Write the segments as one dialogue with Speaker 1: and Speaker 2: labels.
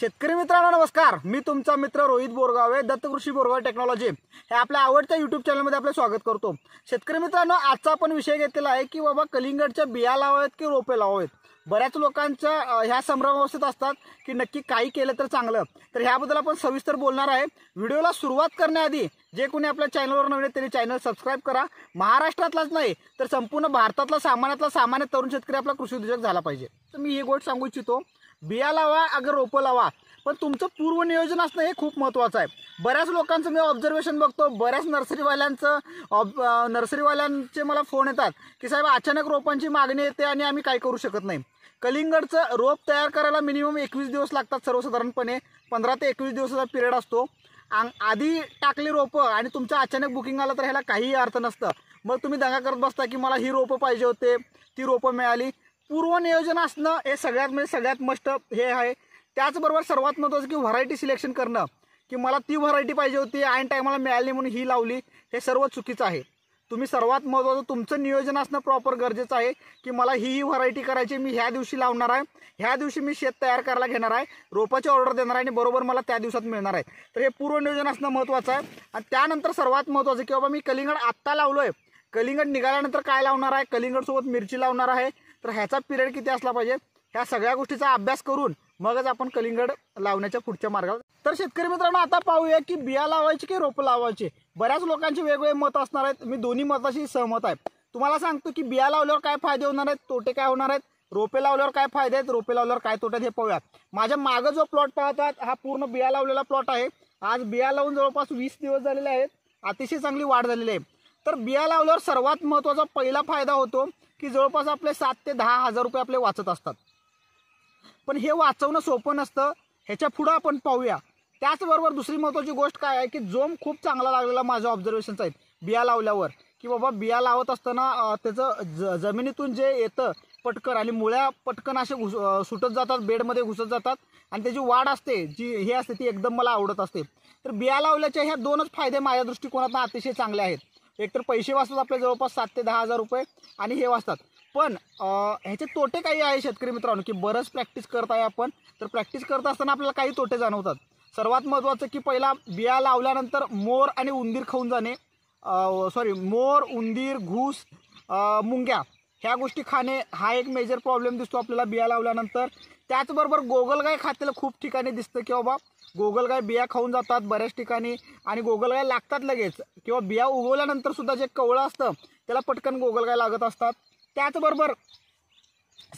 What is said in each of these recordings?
Speaker 1: शेतकरी मित्रांनो नमस्कार मी तुमचा मित्र रोहित बोरगावे दत्तकृषी बोरगाव टेक्नॉलॉजी हे आपल्या आवडत्या युट्यूब चॅनलमध्ये आपलं स्वागत करतो शेतकरी मित्रांनो आजचा आपण विषय घेतलेला आहे की बाबा कलिंगडच्या बिया लावावेत की रोपे लावावेत बऱ्याच लोकांच्या ह्या अवस्थेत असतात की नक्की काही केलं तर चांगलं तर ह्याबद्दल आपण सविस्तर बोलणार आहे व्हिडिओला सुरुवात करण्याआधी जे कोणी आपल्या चॅनलवर नवीन त्यांनी चॅनल सबस्क्राईब करा महाराष्ट्रातलाच नाही तर संपूर्ण भारतातला सामान्यातला सामान्य तरुण शेतकरी आपला कृषी उद्योजक झाला पाहिजे तर मी ही गोष्ट सांगू इच्छितो बिया लावा अगर रोपं लावा पण तुमचं पूर्व नियोजन असणं हे खूप महत्त्वाचं आहे बऱ्याच लोकांचं मी ऑब्झर्वेशन बघतो बऱ्याच नर्सरीवाल्यांचं ऑब नर्सरीवाल्यांचे मला फोन येतात की साहेब अचानक रोपांची मागणी येते आणि आम्ही काय करू शकत नाही कलिंगडचं रोप तयार करायला मिनिमम एकवीस दिवस लागतात सर्वसाधारणपणे पंधरा ते एकवीस दिवसाचा पिरियड असतो आधी टाकली रोपं आणि तुमचं अचानक बुकिंग आलं तर ह्याला काहीही अर्थ नसतं मग तुम्ही दंगा करत बसता की मला ही रोपं पाहिजे होते ती रोपं मिळाली पूर्वनियोजन असणं हे सगळ्यात म्हणजे सगळ्यात मस्ट हे आहे त्याचबरोबर सर्वात महत्त्वाचं की व्हरायटी सिलेक्शन करणं की मला ती व्हरायटी पाहिजे होती ऐन टायमाला मिळाली म्हणून ही लावली हे सर्व चुकीचं आहे तुम्ही सर्वात महत्त्वाचं तुमचं नियोजन असणं प्रॉपर गरजेचं आहे की मला ही ही व्हरायटी करायची मी ह्या दिवशी लावणार आहे ह्या दिवशी मी शेत तयार करायला घेणार आहे रोपाची ऑर्डर देणार आहे आणि बरोबर मला त्या दिवसात मिळणार आहे तर हे पूर्वनियोजन असणं महत्त्वाचं आहे आणि त्यानंतर सर्वात महत्त्वाचं की बाबा मी कलिंगड आत्ता लावलो आहे कलिंगड निघाल्यानंतर काय लावणार आहे कलिंगडसोबत मिरची लावणार आहे तर ह्याचा पिरियड किती असला पाहिजे ह्या सगळ्या गोष्टीचा अभ्यास करून मगच आपण कलिंगड लावण्याच्या पुढच्या मार्गावर तर शेतकरी मित्रांनो आता पाहूया की बिया लावायची की रोपं लावायचे बऱ्याच लोकांचे वेगवेगळे मत असणार आहेत मी दोन्ही मताशी सहमत आहे तुम्हाला सांगतो की बिया लावल्यावर काय फायदे होणार आहेत तोटे काय होणार आहेत रोपे लावल्यावर काय फायदे आहेत रोपे लावल्यावर काय तोटे हे पाहूयात माझ्या मागं जो प्लॉट पाहतात हा पूर्ण बिया लावलेला प्लॉट आहे आज बिया लावून जवळपास वीस दिवस झालेले आहेत अतिशय चांगली वाढ झालेली आहे तर बिया लावल्यावर सर्वात महत्त्वाचा पहिला फायदा होतो की जवळपास आपले सात ते दहा हजार रुपये आपले वाचत असतात पण हे वाचवणं सोपं नसतं ह्याच्या पुढं आपण पाहूया त्याचबरोबर दुसरी महत्त्वाची गोष्ट काय आहे की जोम खूप चांगला लागलेला माझ्या ऑब्झर्वेशनचा आहेत बिया लावल्यावर की बाबा बिया लावत असताना त्याचं ज जमिनीतून जे येतं पटकन आणि मुळ्या पटकन असे घुस सुटत जातात बेडमध्ये घुसत जातात आणि त्याची वाढ असते जी हे असते ती एकदम मला आवडत असते तर बिया लावल्याच्या ह्या दोनच फायदे माझ्या दृष्टिकोनातून अतिशय चांगले आहेत एकतर पैसे वाचतात आपल्या जवळपास सात ते दहा हजार रुपये आणि हे वाचतात पण ह्याचे तोटे काही आहे शेतकरी मित्रांनो की बरंच प्रॅक्टिस करत आहे आपण तर प्रॅक्टिस करत असताना आपल्याला काही तोटे जाणवतात सर्वात महत्त्वाचं की पहिला बिया लावल्यानंतर मोर आणि उंदीर खाऊन जाणे सॉरी मोर उंदीर घूस मुंग्या ह्या गोष्टी खाणे हा एक मेजर प्रॉब्लेम दिसतो आपल्याला बिया लावल्यानंतर त्याचबरोबर गोगलगाय खात्याला खूप ठिकाणी दिसतं की बाबा गोगलगाय बिया खाऊन जातात बऱ्याच ठिकाणी आणि गोगलगाय लागतात लगेच किंवा बिया उगवल्यानंतर सुद्धा जे कवळं असतं त्याला पटकन गोगलगाय लागत असतात त्याचबरोबर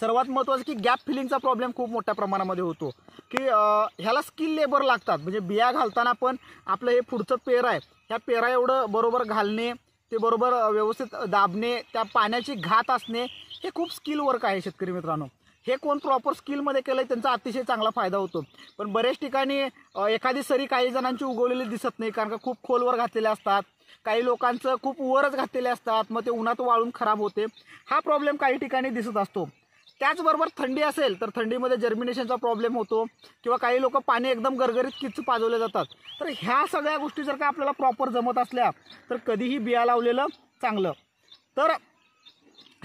Speaker 1: सर्वात महत्त्वाचं की गॅप फिलिंगचा प्रॉब्लेम खूप मोठ्या प्रमाणामध्ये होतो की ह्याला स्किल लेबर लागतात म्हणजे बिया घालताना पण आपलं हे पुढचं पेर आहे ह्या पेरा एवढं बरोबर घालणे ते बरोबर व्यवस्थित दाबणे त्या पाण्याची घात असणे हे खूप स्किल वर्क आहे शेतकरी मित्रांनो हे कोण प्रॉपर स्किलमध्ये केलं त्यांचा अतिशय चांगला फायदा होतो पण बरेच ठिकाणी एखादी सरी काही जणांची उगवलेली दिसत नाही कारण का खूप खोलवर घातलेले असतात काही लोकांचं खूप वरच घातलेले असतात मग ते उन्हात वाळून खराब होते हा प्रॉब्लेम काही ठिकाणी दिसत असतो त्याचबरोबर थंडी असेल तर थंडीमध्ये जर्मिनेशनचा प्रॉब्लेम होतो किंवा काही लोक पाणी एकदम गरगरीत किच पाजवले जातात तर ह्या सगळ्या गोष्टी जर का आपल्याला प्रॉपर जमत असल्या तर कधीही बिया लावलेलं चांगलं तर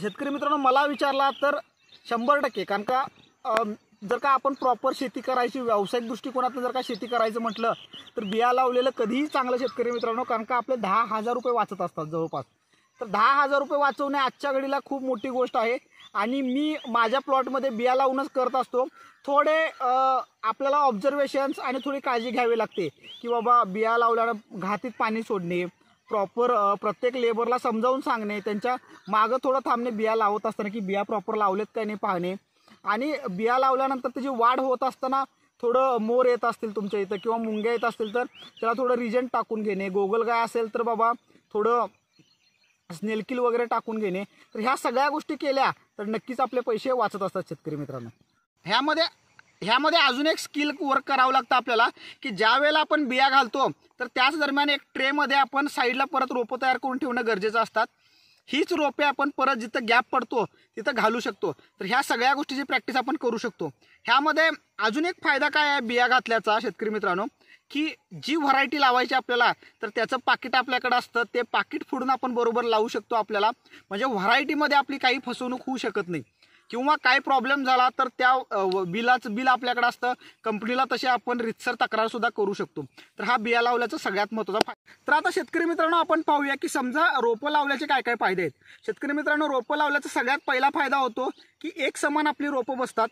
Speaker 1: शेतकरी मित्रांनो मला विचारला तर शंभर टक्के कारण का जर का आपण प्रॉपर शेती करायची व्यावसायिक दृष्टिकोनातून जर का शेती करायचं म्हटलं तर बिया लावलेलं कधीही चांगलं शेतकरी मित्रांनो कारण का आपले दहा हजार रुपये वाचत असतात जवळपास तर दहा हजार रुपये वाचवणे आजच्या घडीला खूप मोठी गोष्ट आहे आणि मी माझ्या प्लॉटमध्ये बिया लावूनच करत असतो थोडे आपल्याला ऑब्झर्वेशन्स आणि थोडी काळजी घ्यावी लागते की बाबा बिया लावल्यानं घातीत पाणी सोडणे प्रॉपर प्रत्येक लेबरला समजावून सांगणे त्यांच्या मागं थोडं थांबणे बिया लावत असताना की बिया प्रॉपर लावलेत काय नाही पाहणे आणि बिया लावल्यानंतर त्याची वाढ होत असताना थोडं मोर येत असतील तुमच्या इथं किंवा मुंग्या येत असतील तर त्याला थोडं रिजंट टाकून घेणे गोगलगाय असेल तर बाबा थोडं स्नेलकिल वगैरे टाकून घेणे तर ह्या सगळ्या गोष्टी केल्या तर नक्कीच आपले पैसे वाचत असतात शेतकरी मित्रांनो ह्यामध्ये ह्यामध्ये अजून एक स्किल वर्क करावं लागतं आपल्याला की ज्या वेळेला आपण बिया घालतो तर त्याच दरम्यान एक ट्रेमध्ये आपण साईडला परत रोपं तयार करून ठेवणं गरजेचं असतात हीच रोपे आपण परत जिथं गॅप पडतो तिथं घालू शकतो तर ह्या सगळ्या गोष्टीची प्रॅक्टिस आपण करू शकतो ह्यामध्ये अजून एक फायदा काय आहे बिया घातल्याचा शेतकरी मित्रांनो की जी व्हरायटी लावायची आपल्याला तर त्याचं पाकिट आपल्याकडे असतं ते पाकिट फोडून आपण बरोबर लावू शकतो आपल्याला म्हणजे व्हरायटीमध्ये आपली काही फसवणूक होऊ शकत नाही किंवा काय प्रॉब्लेम झाला तर त्या बिलाचं बिल आपल्याकडे असतं कंपनीला तसे आपण रितसर तक्रार सुद्धा करू शकतो तर हा बिया लावल्याचा सगळ्यात महत्त्वाचा फायदा तर आता शेतकरी मित्रांनो आपण पाहूया की समजा रोपं लावल्याचे काय काय फायदे आहेत शेतकरी मित्रांनो रोपं लावल्याचा सगळ्यात पहिला फायदा होतो की एक समान आपली रोपं बसतात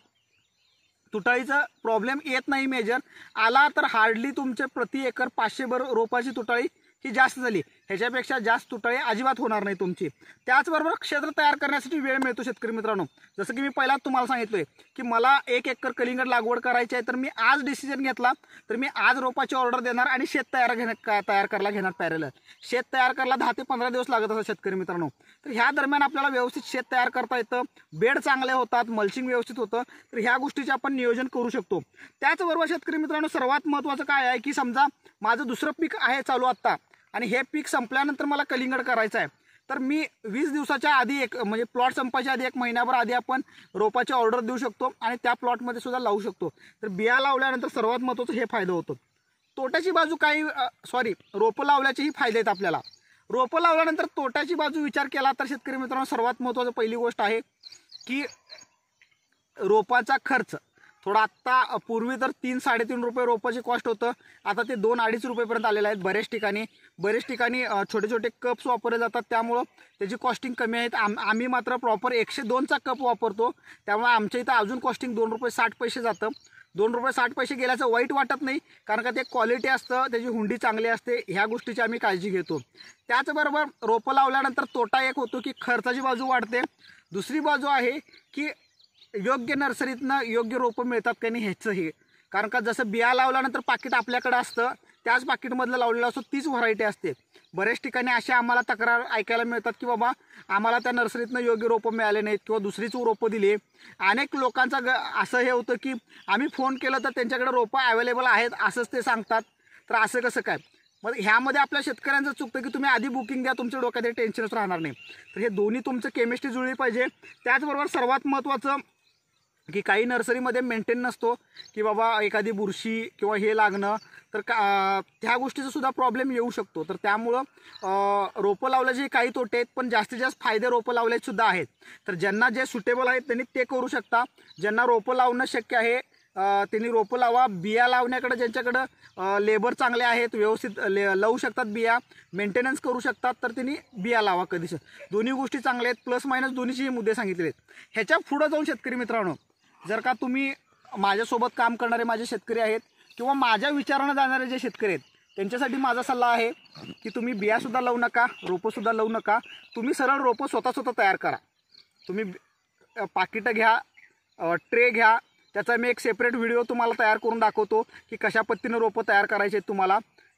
Speaker 1: तुटाळीचा प्रॉब्लेम येत नाही मेजर आला तर हार्डली तुमचे प्रति एकर पाचशे भर रोपाची तुटाळी ही जास्त झाली ह्याच्यापेक्षा जास्त तुटळे अजिबात होणार नाही तुमची त्याचबरोबर क्षेत्र तयार करण्यासाठी वेळ मिळतो शेतकरी मित्रांनो जसं की मी पहिला तुम्हाला सांगितलं की मला एक एकर कलिंगड लागवड करायची आहे तर मी आज डिसिजन घेतला तर मी आज रोपाची ऑर्डर देणार आणि शेत तयार तयार करायला घेणार पॅरेल शेत तयार करायला दहा ते पंधरा दिवस लागत असतात शेतकरी मित्रांनो तर ह्या दरम्यान आपल्याला व्यवस्थित शेत तयार करता येतं बेड चांगले होतात मल्चिंग व्यवस्थित होतं तर ह्या गोष्टीचे आपण नियोजन करू शकतो त्याचबरोबर शेतकरी मित्रांनो सर्वात महत्त्वाचं काय आहे की समजा माझं दुसरं पीक आहे चालू आत्ता आणि हे पीक संपल्यानंतर मला कलिंगड करायचं आहे तर मी वीस दिवसाच्या आधी एक म्हणजे प्लॉट संपायच्या आधी एक महिन्याभर आधी आपण रोपाची ऑर्डर देऊ शकतो आणि त्या प्लॉटमध्ये सुद्धा लावू शकतो तर बिया लावल्यानंतर सर्वात महत्त्वाचं हे फायदा होतो तोट्याची बाजू काही सॉरी रोपं लावल्याचेही फायदे आहेत आपल्याला रोपं लावल्यानंतर तोट्याची बाजू विचार केला तर शेतकरी मित्रांनो सर्वात महत्त्वाचं पहिली गोष्ट आहे की रोपाचा खर्च थोडं आत्ता पूर्वी तर तीन साडेतीन रुपये रोपाची कॉस्ट होतं आता ते दोन अडीच रुपयेपर्यंत आलेले आहेत बऱ्याच ठिकाणी बरेच ठिकाणी छोटे छोटे कप्स वापरले जातात त्यामुळं त्याची कॉस्टिंग कमी आहेत आम आम्ही मात्र प्रॉपर एकशे दोनचा कप वापरतो त्यामुळे आमच्या इथं अजून कॉस्टिंग दोन रुपये साठ पैसे जातं दोन रुपये साठ पैसे गेल्याचं वाईट वाटत नाही कारण का ते क्वालिटी असतं त्याची हुंडी चांगली असते ह्या गोष्टीची आम्ही काळजी घेतो त्याचबरोबर रोपं लावल्यानंतर तोटा एक होतो की खर्चाची बाजू वाढते दुसरी बाजू आहे की योग्य नर्सरीतनं योग्य रोपं मिळतात का नाही ह्याचं कारण का जसं बिया लावल्यानंतर पाकिट आपल्याकडं असतं त्याच पाकिटमधलं लावलेलं असतो तीच व्हरायटी असते बऱ्याच ठिकाणी अशा आम्हाला तक्रार ऐकायला मिळतात की बाबा आम्हाला त्या नर्सरीतनं योग्य रोपं मिळाले नाहीत किंवा दुसरीच रोपं दिली अनेक लोकांचा ग असं हे होतं की आम्ही फोन केलं तर त्यांच्याकडे रोपं अवेलेबल आहेत असंच ते सांगतात तर असं कसं काय मग ह्यामध्ये आपल्या शेतकऱ्यांचं चुकतं की तुम्ही आधी बुकिंग द्या तुमच्या डोक्यात टेन्शनच राहणार नाही तर हे दोन्ही तुमचं केमिस्ट्री जुळली पाहिजे त्याचबरोबर सर्वात महत्त्वाचं की काही नर्सरीमध्ये मेंटेन नसतो की बाबा एखादी बुरशी किंवा हे लागणं तर का त्या गोष्टीचा सुद्धा प्रॉब्लेम येऊ शकतो तर त्यामुळं रोपं लावल्याचे काही तोटे आहेत पण जास्तीत जास्त फायदे रोपं लावल्याचे सुद्धा आहेत तर ज्यांना जे सुटेबल आहेत त्यांनी ते करू शकता ज्यांना रोपं लावणं शक्य आहे त्यांनी रोपं लावा बिया लावण्याकडे ज्यांच्याकडं लेबर चांगले आहेत व्यवस्थित ले लावू शकतात बिया मेंटेनन्स करू शकतात तर त्यांनी बिया लावा कधीच दोन्ही गोष्टी चांगल्या आहेत प्लस मायनस दोन्हीचे मुद्दे सांगितले आहेत ह्याच्या पुढं जाऊन शेतकरी मित्रांनो जर का तुम्ही माझ्यासोबत काम करणारे माझे शेतकरी आहेत किंवा माझ्या विचारानं जाणारे जे शेतकरी आहेत त्यांच्यासाठी माझा सल्ला आहे की तुम्ही बियासुद्धा लावू नका रोपंसुद्धा लावू नका तुम्ही सरळ रोपं स्वतः स्वतः तयार करा तुम्ही पाकिटं घ्या ट्रे घ्या त्याचा मी एक सेपरेट व्हिडिओ तुम्हाला तयार करून दाखवतो की कशा पद्धतीनं रोपं तयार करायचे तुम्हाला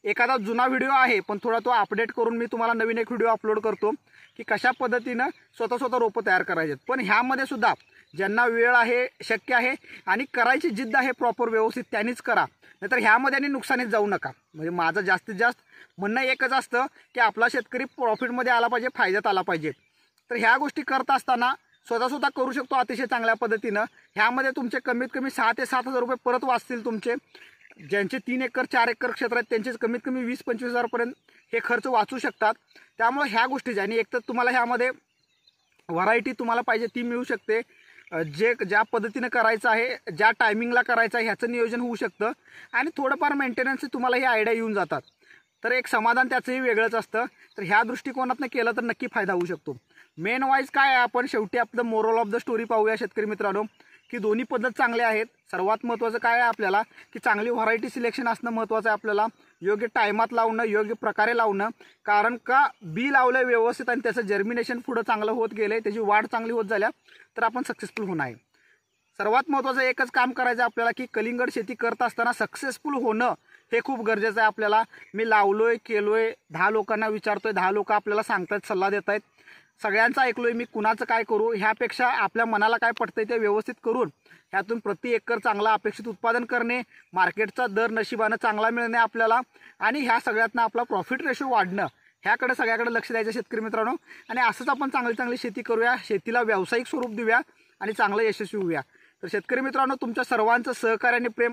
Speaker 1: एखादा जुना व्हिडिओ आहे पण थोडा तो अपडेट करून मी तुम्हाला नवीन एक व्हिडिओ अपलोड करतो की कशा पद्धतीनं स्वतः स्वतः रोपं तयार करायचे पण ह्यामध्ये सुद्धा ज्यांना वेळ आहे शक्य आहे आणि करायची जिद्द आहे प्रॉपर व्यवस्थित त्यांनीच करा नाहीतर ह्यामध्ये आणि नुकसानीत जाऊ नका म्हणजे माझं जास्तीत जास्त म्हणणं एकच असतं की आपला शेतकरी प्रॉफिटमध्ये आला पाहिजे फायद्यात आला पाहिजे तर ह्या गोष्टी करत असताना स्वतः स्वतः करू शकतो अतिशय चांगल्या पद्धतीनं ह्यामध्ये तुमचे कमीत कमी सहा ते सात हजार रुपये परत वाचतील तुमचे ज्यांचे तीन एकर चार एकर क्षेत्र आहेत त्यांचेच कमीत कमी वीस पंचवीस हजारपर्यंत हे खर्च वाचू शकतात त्यामुळे ह्या गोष्टी आणि एक तर तुम्हाला ह्यामध्ये व्हरायटी तुम्हाला पाहिजे ती मिळू शकते जे ज्या पद्धतीनं करायचं आहे ज्या टायमिंगला करायचं आहे ह्याचं नियोजन होऊ शकतं आणि थोडंफार मेंटेनन्स तुम्हाला हे आयडिया येऊन जातात तर एक समाधान त्याचंही वेगळंच असतं तर ह्या दृष्टिकोनातनं केलं तर नक्की फायदा होऊ शकतो मेन वाईज काय आहे आपण शेवटी आपलं मोरल ऑफ द स्टोरी पाहूया शेतकरी मित्रांनो की दोन्ही पद्धत चांगल्या आहेत सर्वात महत्त्वाचं काय आहे आपल्याला की चांगली व्हरायटी सिलेक्शन असणं महत्त्वाचं आहे आपल्याला योग्य टायमात लावणं योग्य प्रकारे लावणं कारण का बी लावलं व्यवस्थित आणि त्याचं जर्मिनेशन पुढं चांगलं होत गेलं त्याची वाढ चांगली होत झाल्या तर आपण सक्सेसफुल होणार आहे सर्वात महत्त्वाचं एकच काम करायचं आपल्याला की कलिंगड शेती करत असताना सक्सेसफुल होणं हे खूप गरजेचं आहे आपल्याला मी लावलोय केलोय दहा लोकांना विचारतोय दहा लोक आपल्याला सांगतायत सल्ला देत आहेत सगळ्यांचा ऐकलोय मी कुणाचं काय करू ह्यापेक्षा आपल्या मनाला काय पटतं ते व्यवस्थित करून ह्यातून प्रति एकर चांगला अपेक्षित उत्पादन करणे मार्केटचा दर नशिबानं चांगला मिळणे आपल्याला आणि ह्या सगळ्यातनं आपला प्रॉफिट रेशो वाढणं ह्याकडे सगळ्याकडे लक्ष द्यायचं शेतकरी मित्रांनो आणि असंच आपण चांगली चांगली शेती करूया शेतीला व्यावसायिक स्वरूप देऊया आणि चांगलं यशस्वी होऊया तर शेतकरी मित्रांनो तुमच्या सर्वांचं सहकार्याने प्रेम